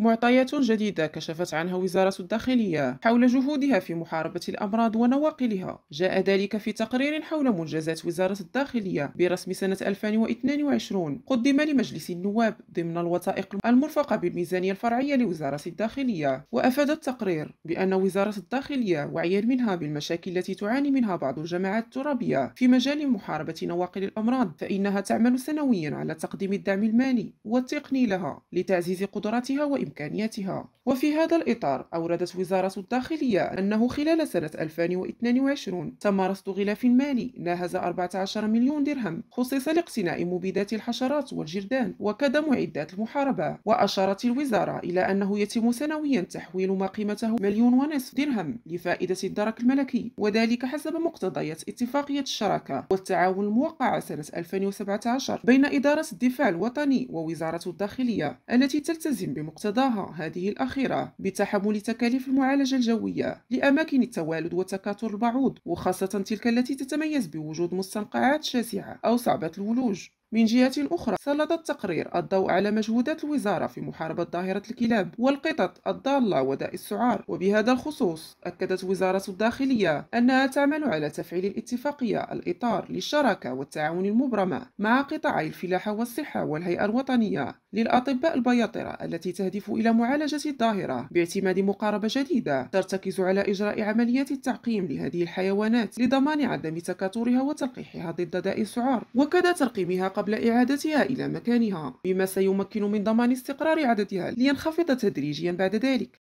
معطيات جديدة كشفت عنها وزارة الداخلية حول جهودها في محاربة الأمراض ونواقلها جاء ذلك في تقرير حول منجزات وزارة الداخلية برسم سنة 2022 قدم لمجلس النواب ضمن الوثائق المرفقة بالميزانية الفرعية لوزارة الداخلية وأفاد التقرير بأن وزارة الداخلية وعيا منها بالمشاكل التي تعاني منها بعض الجماعات الترابية في مجال محاربة نواقل الأمراض فإنها تعمل سنويا على تقديم الدعم المالي والتقني لها لتعزيز قدراتها وإمكانياتها إمكانياتها وفي هذا الإطار أوردت وزارة الداخلية أنه خلال سنة 2022 تم رصد غلاف مالي ناهز 14 مليون درهم خصص لاقتناء مبيدات الحشرات والجرذان وكذا معدات المحاربة وأشارت الوزارة إلى أنه يتم سنويا تحويل ما قيمته مليون ونصف درهم لفائدة الدرك الملكي وذلك حسب مقتضيات اتفاقية الشراكة والتعاون الموقعة سنة 2017 بين إدارة الدفاع الوطني ووزارة الداخلية التي تلتزم بمقتضى قضاها هذه الأخيرة بتحمل تكاليف المعالجة الجوية لأماكن التوالد وتكاثر البعوض وخاصة تلك التي تتميز بوجود مستنقعات شاسعة أو صعبة الولوج من جهة أخرى سلط التقرير الضوء على مجهودات الوزارة في محاربة ظاهرة الكلاب والقطط الضالة وداء السعار وبهذا الخصوص أكدت وزارة الداخلية أنها تعمل على تفعيل الاتفاقية الإطار للشراكة والتعاون المبرمة مع قطاعي الفلاحة والصحة والهيئة الوطنية للأطباء البياطرة التي تهدف إلى معالجة الظاهرة باعتماد مقاربة جديدة ترتكز على إجراء عمليات التعقيم لهذه الحيوانات لضمان عدم تكاثرها وتلقيحها ضد داء السعار وكذا ترقيمها قبل إعادتها إلى مكانها مما سيمكن من ضمان استقرار عددها لينخفض تدريجيا بعد ذلك